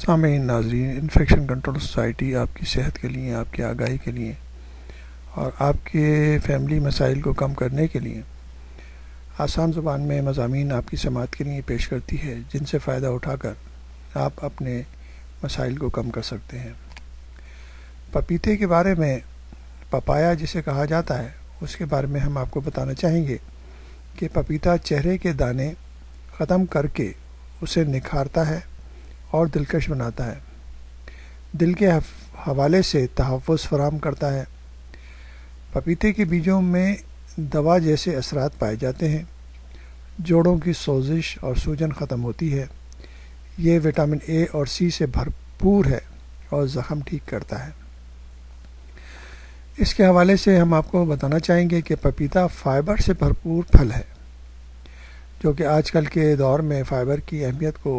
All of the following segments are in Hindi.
सामने नाजरीन इन्फेक्शन कंट्रोल सोसाइटी आपकी सेहत के लिए आपकी आगाही के लिए और आपके फैमिली मसाइल को कम करने के लिए आसान ज़ुबान में मजामी आपकी समात के लिए पेश करती है जिनसे फ़ायदा उठाकर आप अपने मसाइल को कम कर सकते हैं पपीते के बारे में पपाया जिसे कहा जाता है उसके बारे में हम आपको बताना चाहेंगे कि पपीता चेहरे के दाने ख़त्म करके उसे निखारता है और दिलकश बनाता है दिल के हवाले से तहफ़ फराम करता है पपीते के बीजों में दवा जैसे असरात पाए जाते हैं जोड़ों की सोजिश और सूजन ख़त्म होती है ये विटामिन ए और सी से भरपूर है और ज़ख़म ठीक करता है इसके हवाले से हम आपको बताना चाहेंगे कि पपीता फाइबर से भरपूर फल है जो कि आजकल के दौर में फ़ाइबर की अहमियत को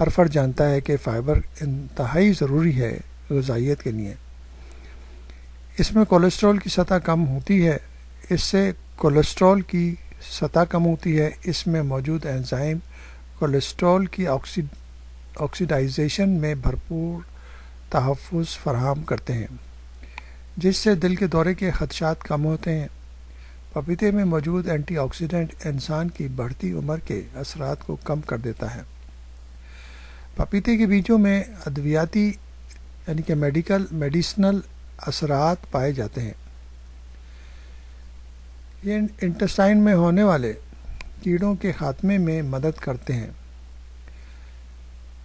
हर फर्द जानता है कि फ़ाइबर इंतहाई ज़रूरी है गजाइत के लिए इसमें कोलेस्ट्रॉल की सतह कम होती है इससे कोलेस्ट्रॉल की सतह कम होती है इसमें मौजूद एंजाइम कोलेस्ट्रॉल की ऑक्सी ऑक्सीडाइजेशन में भरपूर तहफ़ फराहम करते हैं जिससे दिल के दौरे के खदशात कम होते हैं पपीते में मौजूद एंटीऑक्सीडेंट इंसान की बढ़ती उम्र के असरात को कम कर देता है पपीते के बीजों में अद्वियाती यानी कि मेडिकल मेडिसिनल असरात पाए जाते हैं ये इंटेस्टाइन में होने वाले कीड़ों के खात्मे में मदद करते हैं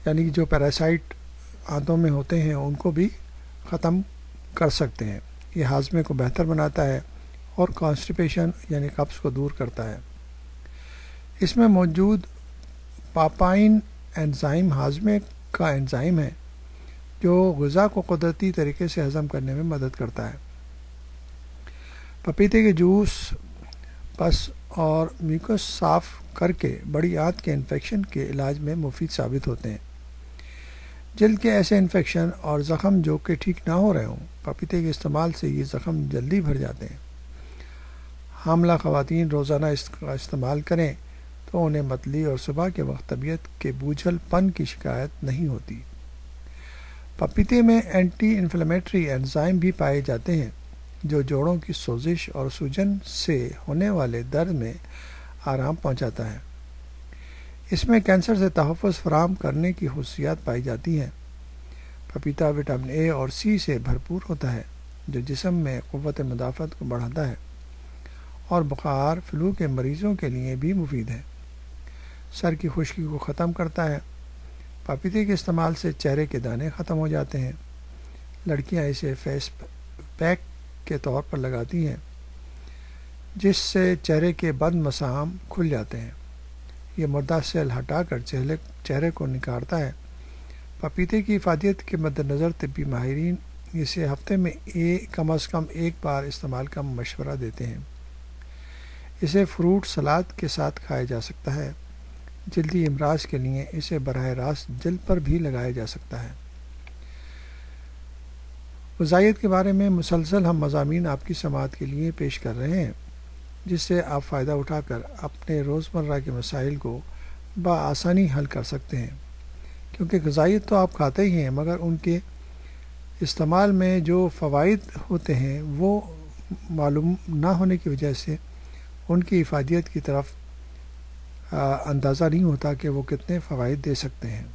यानी कि जो पैरासाइट आंतों में होते हैं उनको भी ख़त्म कर सकते हैं ये हाजमे को बेहतर बनाता है और कॉन्स्टिपेशन यानी कब्ज़ को दूर करता है इसमें मौजूद पापाइन एंजाइम हाजमे का एंजाइम है जो गज़ा को कुदरती तरीके से हज़म करने में मदद करता है पपीते के जूस पस और म्यूकस साफ करके बड़ी आंत के इन्फेक्शन के इलाज में मुफीद साबित होते हैं जल्द के ऐसे इन्फेक्शन और ज़ख़म जो कि ठीक ना हो रहे हों पपीते के इस्तेमाल से ये ज़ख़म जल्दी भर जाते हैं हामला ख़वातीन रोज़ाना इसका इस्तेमाल करें तो उन्हें मतली और सुबह के वक्त तबीयत के पन की शिकायत नहीं होती पपीते में एंटी इन्फ्लेमेटरी एंजाइम भी पाए जाते हैं जो जोड़ों की सोजिश और सूजन से होने वाले दर्द में आराम पहुंचाता है इसमें कैंसर से तहफ़ फ्राहम करने की खूसियात पाई जाती हैं पपीता विटामिन ए और सी से भरपूर होता है जो जिसम में क़वत मदाफ़त को बढ़ाता है और बुखार फ्लू के मरीज़ों के लिए भी मुफीद है सर की खुश्की को ख़त्म करता है पपीते के इस्तेमाल से चेहरे के दाने ख़त्म हो जाते हैं लड़कियां इसे फेस पैक के तौर पर लगाती हैं जिससे चेहरे के बंद मसाम खुल जाते हैं ये मुर्दा सेल हटाकर चेहरे चेहरे को निकालता है पपीते की हिफाजत के मद्दनज़र तबी माहरीन इसे हफ्ते में एक कम अज़ कम एक बार इस्तेमाल का मशवरा देते हैं इसे फ्रूट सलाद के साथ खाया जा सकता है जल्दी इमराज के लिए इसे बरह रास्त दिल पर भी लगाया जा सकता है वज़ायत के बारे में मुसलसल हम मजामी आपकी समात के लिए पेश कर रहे हैं जिससे आप फ़ायदा उठाकर अपने रोज़मर्रा के मसाइल को बसानी हल कर सकते हैं क्योंकि गजाइत तो आप खाते ही हैं मगर उनके इस्तेमाल में जो फ़वाद होते हैं वो मालूम ना होने की वजह से उनकी इफादियत की तरफ अंदाज़ा नहीं होता कि वो कितने फ़वाद दे सकते हैं